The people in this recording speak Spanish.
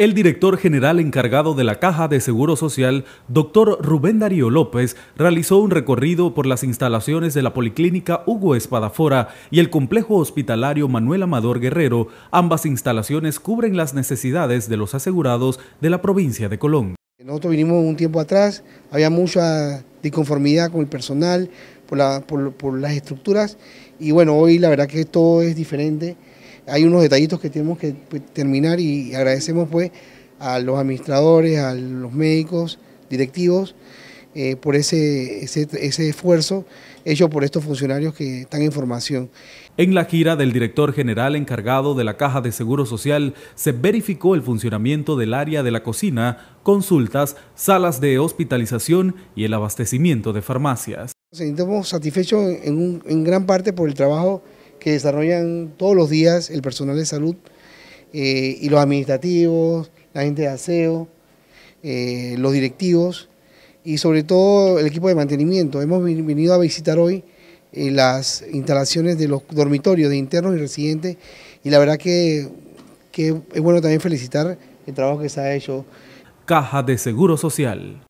El director general encargado de la Caja de Seguro Social, doctor Rubén Darío López, realizó un recorrido por las instalaciones de la Policlínica Hugo Espadafora y el Complejo Hospitalario Manuel Amador Guerrero. Ambas instalaciones cubren las necesidades de los asegurados de la provincia de Colón. Nosotros vinimos un tiempo atrás, había mucha disconformidad con el personal, por, por las estructuras, y bueno, hoy la verdad que todo es diferente hay unos detallitos que tenemos que pues, terminar y agradecemos pues a los administradores, a los médicos, directivos, eh, por ese, ese, esfuerzo hecho por estos funcionarios que están en formación. En la gira del director general encargado de la Caja de Seguro Social se verificó el funcionamiento del área de la cocina, consultas, salas de hospitalización y el abastecimiento de farmacias. Nos sentimos satisfechos en, en, gran parte por el trabajo que desarrollan todos los días el personal de salud eh, y los administrativos, la gente de aseo, eh, los directivos y sobre todo el equipo de mantenimiento. Hemos venido a visitar hoy eh, las instalaciones de los dormitorios de internos y residentes y la verdad que, que es bueno también felicitar el trabajo que se ha hecho. Caja de Seguro Social